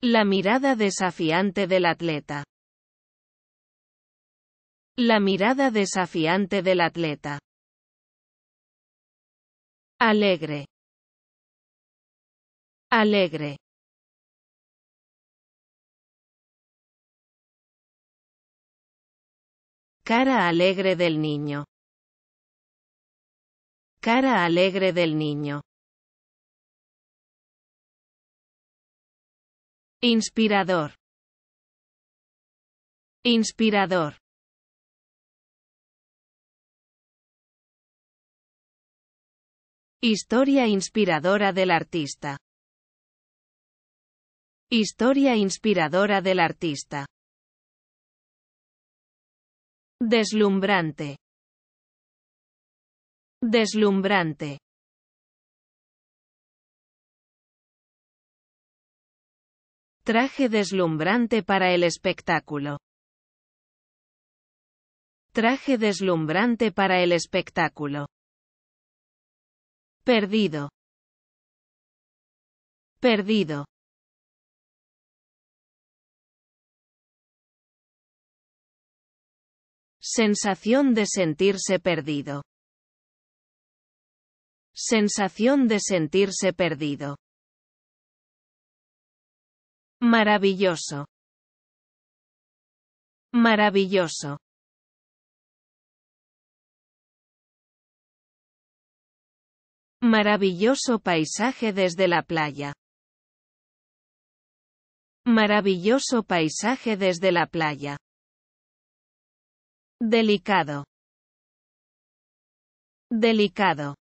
La mirada desafiante del atleta. La mirada desafiante del atleta. Alegre. Alegre. Cara alegre del niño. Cara alegre del niño. Inspirador. Inspirador. Historia inspiradora del artista. Historia inspiradora del artista. Deslumbrante. Deslumbrante. Traje deslumbrante para el espectáculo. Traje deslumbrante para el espectáculo. Perdido. Perdido. Sensación de sentirse perdido. Sensación de sentirse perdido. Maravilloso. Maravilloso. Maravilloso paisaje desde la playa. Maravilloso paisaje desde la playa. Delicado. Delicado.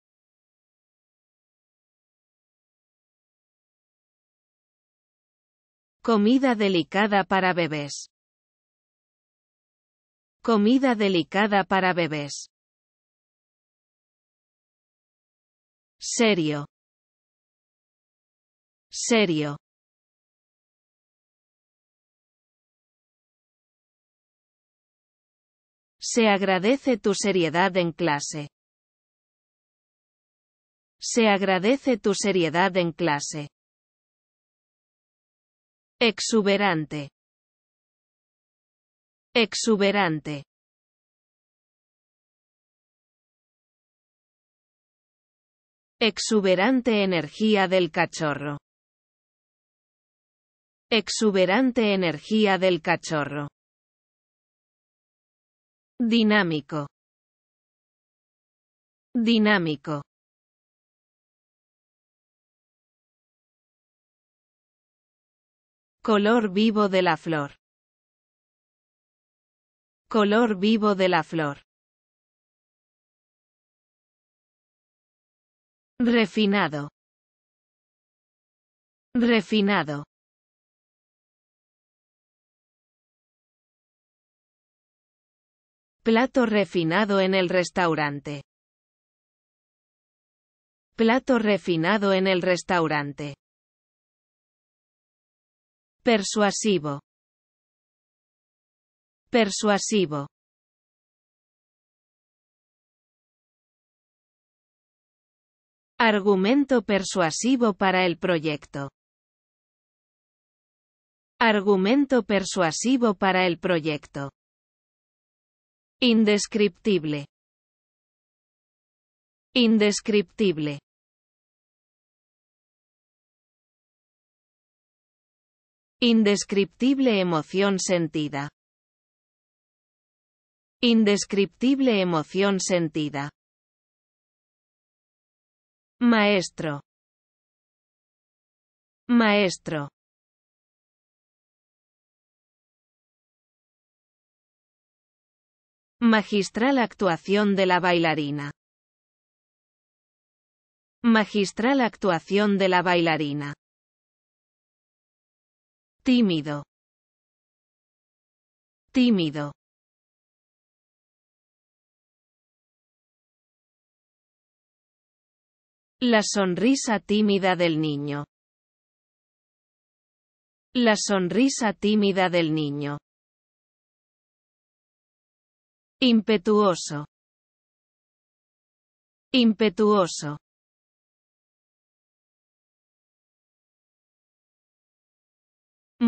Comida delicada para bebés. Comida delicada para bebés. Serio. Serio. Se agradece tu seriedad en clase. Se agradece tu seriedad en clase. Exuberante. Exuberante. Exuberante energía del cachorro. Exuberante energía del cachorro. Dinámico. Dinámico. Color vivo de la flor. Color vivo de la flor. Refinado. Refinado. Plato refinado en el restaurante. Plato refinado en el restaurante. Persuasivo. Persuasivo. Argumento persuasivo para el proyecto. Argumento persuasivo para el proyecto. Indescriptible. Indescriptible. Indescriptible emoción sentida. Indescriptible emoción sentida. Maestro. Maestro. Magistral actuación de la bailarina. Magistral actuación de la bailarina tímido tímido La sonrisa tímida del niño. La sonrisa tímida del niño. Impetuoso. Impetuoso.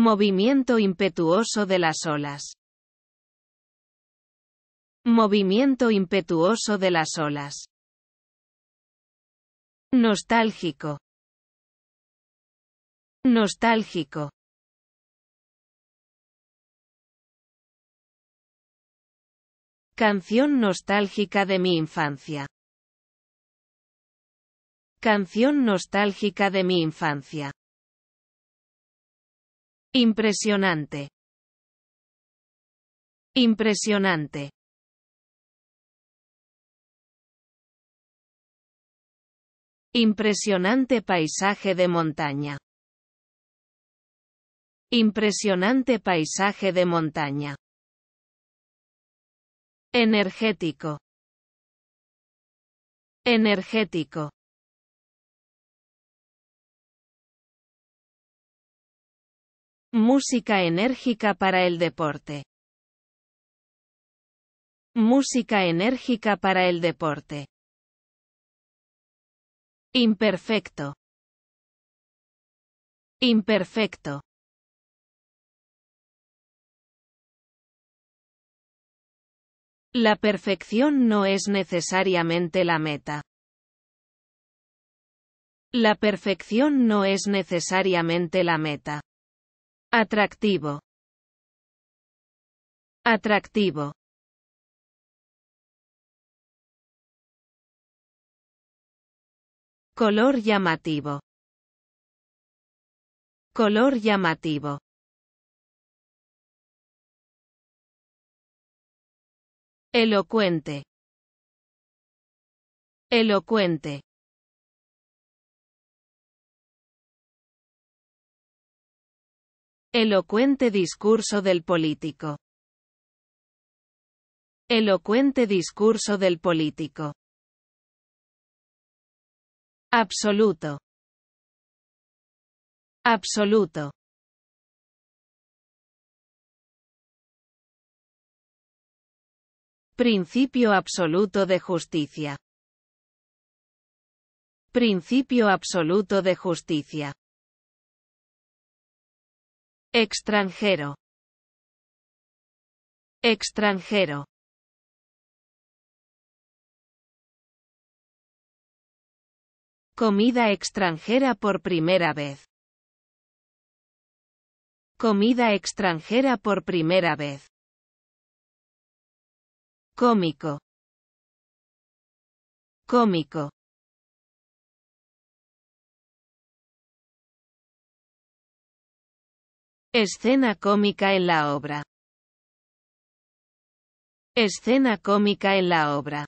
Movimiento impetuoso de las olas. Movimiento impetuoso de las olas. Nostálgico. Nostálgico. Canción nostálgica de mi infancia. Canción nostálgica de mi infancia. Impresionante. Impresionante. Impresionante paisaje de montaña. Impresionante paisaje de montaña. Energético. Energético. Música enérgica para el deporte. Música enérgica para el deporte. Imperfecto. Imperfecto. La perfección no es necesariamente la meta. La perfección no es necesariamente la meta. Atractivo. Atractivo. Color llamativo. Color llamativo. Elocuente. Elocuente. Elocuente discurso del político. Elocuente discurso del político. Absoluto. Absoluto. Principio absoluto de justicia. Principio absoluto de justicia extranjero extranjero comida extranjera por primera vez comida extranjera por primera vez cómico cómico Escena cómica en la obra. Escena cómica en la obra.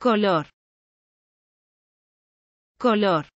Color. Color.